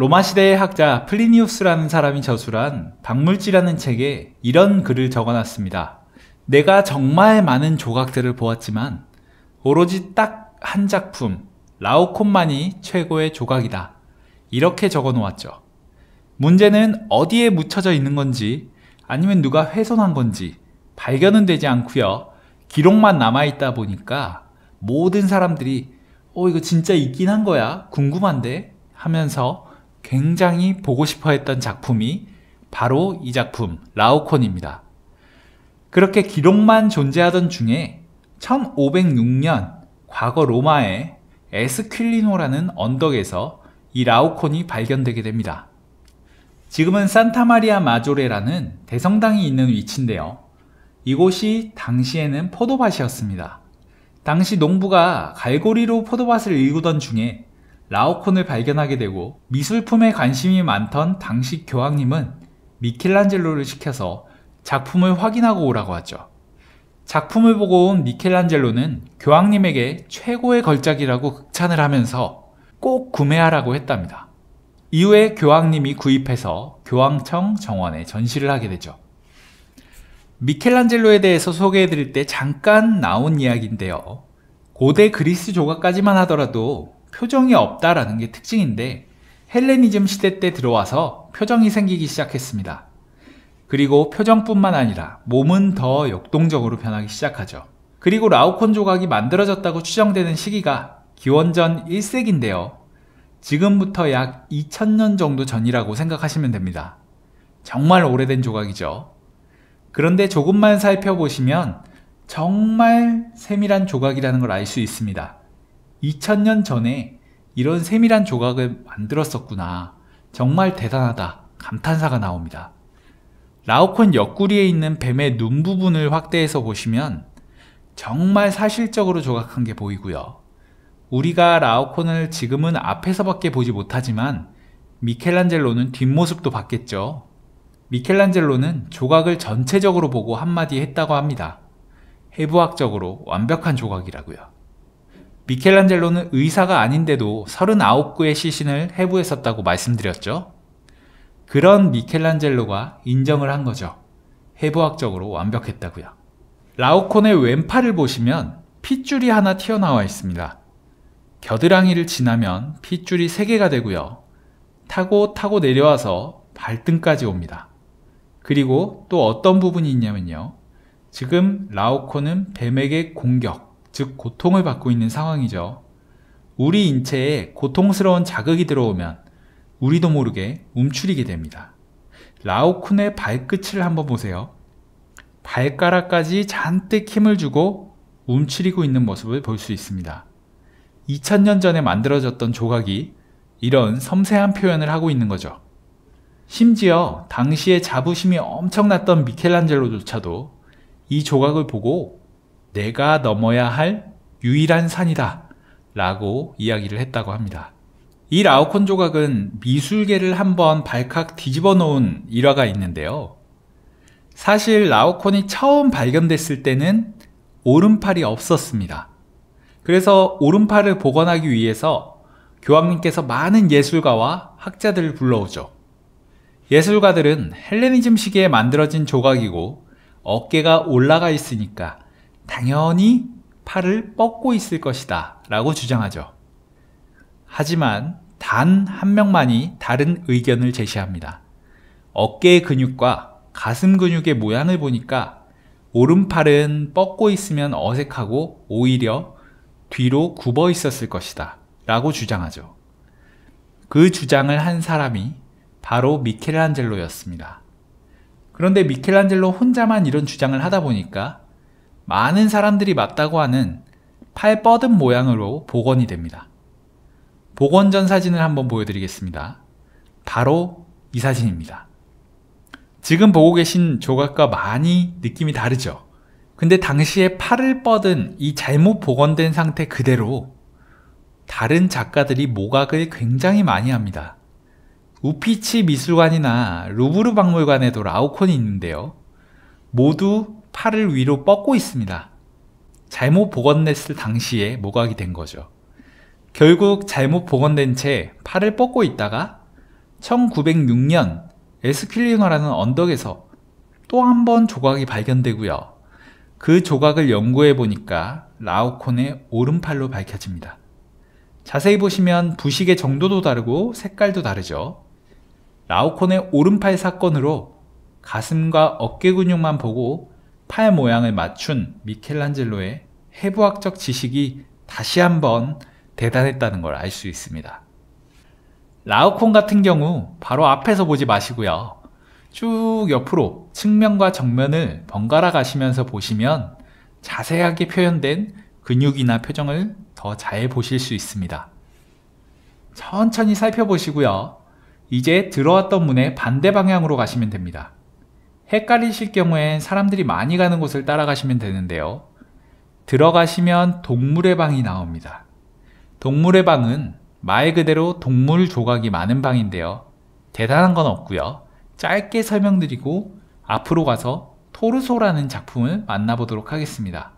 로마 시대의 학자 플리니우스라는 사람이 저술한 박물지라는 책에 이런 글을 적어놨습니다. 내가 정말 많은 조각들을 보았지만 오로지 딱 한 작품 라오콘만이 최고의 조각이다. 이렇게 적어놓았죠. 문제는 어디에 묻혀져 있는 건지 아니면 누가 훼손한 건지 발견은 되지 않고요. 기록만 남아있다 보니까 모든 사람들이 어 이거 진짜 있긴 한 거야 궁금한데 하면서 굉장히 보고 싶어 했던 작품이 바로 이 작품 라오콘입니다. 그렇게 기록만 존재하던 중에 1506년 과거 로마의 에스퀼리노라는 언덕에서 이 라오콘이 발견되게 됩니다. 지금은 산타마리아 마조레라는 대성당이 있는 위치인데요. 이곳이 당시에는 포도밭이었습니다. 당시 농부가 갈고리로 포도밭을 일구던 중에 라오콘을 발견하게 되고 미술품에 관심이 많던 당시 교황님은 미켈란젤로를 시켜서 작품을 확인하고 오라고 하죠. 작품을 보고 온 미켈란젤로는 교황님에게 최고의 걸작이라고 극찬을 하면서 꼭 구매하라고 했답니다. 이후에 교황님이 구입해서 교황청 정원에 전시를 하게 되죠. 미켈란젤로에 대해서 소개해드릴 때 잠깐 나온 이야기인데요. 고대 그리스 조각까지만 하더라도 표정이 없다라는 게 특징인데 헬레니즘 시대 때 들어와서 표정이 생기기 시작했습니다. 그리고 표정뿐만 아니라 몸은 더 역동적으로 변하기 시작하죠. 그리고 라오콘 조각이 만들어졌다고 추정되는 시기가 기원전 1세기인데요. 지금부터 약 2000년 정도 전이라고 생각하시면 됩니다. 정말 오래된 조각이죠. 그런데 조금만 살펴보시면 정말 세밀한 조각이라는 걸 알 수 있습니다. 2000년 전에 이런 세밀한 조각을 만들었었구나. 정말 대단하다. 감탄사가 나옵니다. 라오콘 옆구리에 있는 뱀의 눈 부분을 확대해서 보시면 정말 사실적으로 조각한 게 보이고요. 우리가 라오콘을 지금은 앞에서밖에 보지 못하지만 미켈란젤로는 뒷모습도 봤겠죠. 미켈란젤로는 조각을 전체적으로 보고 한마디 했다고 합니다. 해부학적으로 완벽한 조각이라고요. 미켈란젤로는 의사가 아닌데도 39구의 시신을 해부했었다고 말씀드렸죠. 그런 미켈란젤로가 인정을 한 거죠. 해부학적으로 완벽했다고요. 라오콘의 왼팔을 보시면 핏줄이 하나 튀어나와 있습니다. 겨드랑이를 지나면 핏줄이 3개가 되고요. 타고 타고 내려와서 발등까지 옵니다. 그리고 또 어떤 부분이 있냐면요. 지금 라오콘은 뱀에게 공격, 즉 고통을 받고 있는 상황이죠. 우리 인체에 고통스러운 자극이 들어오면 우리도 모르게 움츠리게 됩니다. 라오쿤의 발끝을 한번 보세요. 발가락까지 잔뜩 힘을 주고 움츠리고 있는 모습을 볼 수 있습니다. 2000년 전에 만들어졌던 조각이 이런 섬세한 표현을 하고 있는 거죠. 심지어 당시에 자부심이 엄청났던 미켈란젤로조차도 이 조각을 보고 내가 넘어야 할 유일한 산이다 라고 이야기를 했다고 합니다. 이 라오콘 조각은 미술계를 한번 발칵 뒤집어 놓은 일화가 있는데요. 사실 라오콘이 처음 발견됐을 때는 오른팔이 없었습니다. 그래서 오른팔을 복원하기 위해서 교황님께서 많은 예술가와 학자들을 불러오죠. 예술가들은 헬레니즘 시기에 만들어진 조각이고 어깨가 올라가 있으니까 당연히 팔을 뻗고 있을 것이다 라고 주장하죠. 하지만 단 한 명만이 다른 의견을 제시합니다. 어깨의 근육과 가슴 근육의 모양을 보니까 오른팔은 뻗고 있으면 어색하고 오히려 뒤로 굽어 있었을 것이다 라고 주장하죠. 그 주장을 한 사람이 바로 미켈란젤로였습니다. 그런데 미켈란젤로 혼자만 이런 주장을 하다 보니까 많은 사람들이 맞다고 하는 팔 뻗은 모양으로 복원이 됩니다. 복원 전 사진을 한번 보여드리겠습니다. 바로 이 사진입니다. 지금 보고 계신 조각과 많이 느낌이 다르죠? 근데 당시에 팔을 뻗은 이 잘못 복원된 상태 그대로 다른 작가들이 모각을 굉장히 많이 합니다. 우피치 미술관이나 루브르 박물관에도 라오콘이 있는데요. 모두 팔을 위로 뻗고 있습니다. 잘못 복원했을 당시에 모각이 된 거죠. 결국 잘못 복원된 채 팔을 뻗고 있다가 1906년 에스킬리너라는 언덕에서 또 한 번 조각이 발견되고요. 그 조각을 연구해 보니까 라오콘의 오른팔로 밝혀집니다. 자세히 보시면 부식의 정도도 다르고 색깔도 다르죠. 라오콘의 오른팔 사건으로 가슴과 어깨 근육만 보고 팔 모양을 맞춘 미켈란젤로의 해부학적 지식이 다시 한번 대단했다는 걸 알 수 있습니다. 라우콘 같은 경우 바로 앞에서 보지 마시고요. 쭉 옆으로 측면과 정면을 번갈아 가시면서 보시면 자세하게 표현된 근육이나 표정을 더 잘 보실 수 있습니다. 천천히 살펴보시고요. 이제 들어왔던 문의 반대 방향으로 가시면 됩니다. 헷갈리실 경우엔 사람들이 많이 가는 곳을 따라가시면 되는데요. 들어가시면 동물의 방이 나옵니다. 동물의 방은 말 그대로 동물 조각이 많은 방인데요. 대단한 건 없고요. 짧게 설명드리고 앞으로 가서 토르소라는 작품을 만나보도록 하겠습니다.